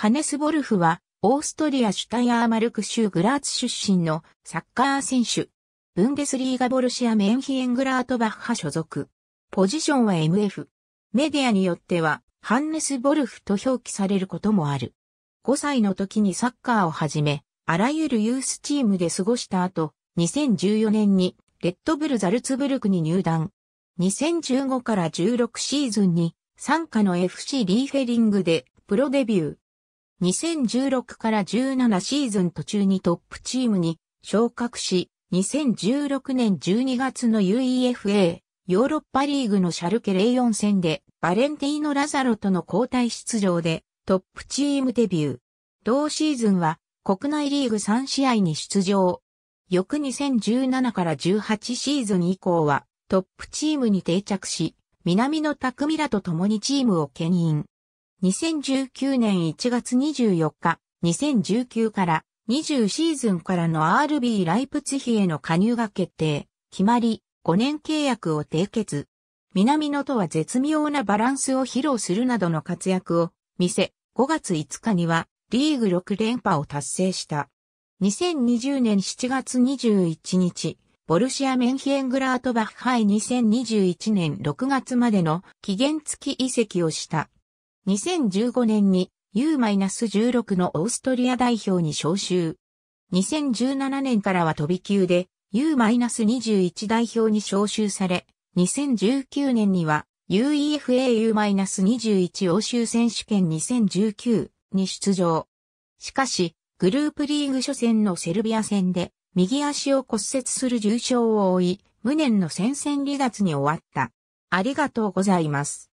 ハネス・ボルフは、オーストリア・シュタイアーマルク州グラーツ出身のサッカー選手。ブンデスリーガ・ボルシア・メンヒエングラートバッハ所属。ポジションは MF。メディアによっては、ハンネス・ボルフと表記されることもある。5歳の時にサッカーを始め、あらゆるユースチームで過ごした後、2014年にレッドブル・ザルツブルクに入団。2015から16シーズンに、参加の FC リーフェリングでプロデビュー。2016から17シーズン途中にトップチームに昇格し、2016年12月の UEFA ヨーロッパリーグのシャルケ04戦でバレンティーノ・ラザロとの交代出場でトップチームデビュー。同シーズンは国内リーグ3試合に出場。翌2017から18シーズン以降はトップチームに定着し、南野匠らと共にチームを牽引。2019年1月24日、2019から20シーズンからの RB ライプツヒへの加入が決定、決まり、5年契約を締結。南野とは絶妙なバランスを披露するなどの活躍を見せ、5月5日にはリーグ6連覇を達成した。2020年7月21日、ボルシア・メンヒエングラートバッハイ2021年6月までの期限付き移籍をした。2015年に U-16 のオーストリア代表に招集。2017年からは飛び級で U-21 代表に招集され、2019年には UEFAU-21 欧州選手権2019に出場。しかし、グループリーグ初戦のセルビア戦で右足を骨折する重傷を負い、無念の戦線離脱に終わった。ありがとうございます。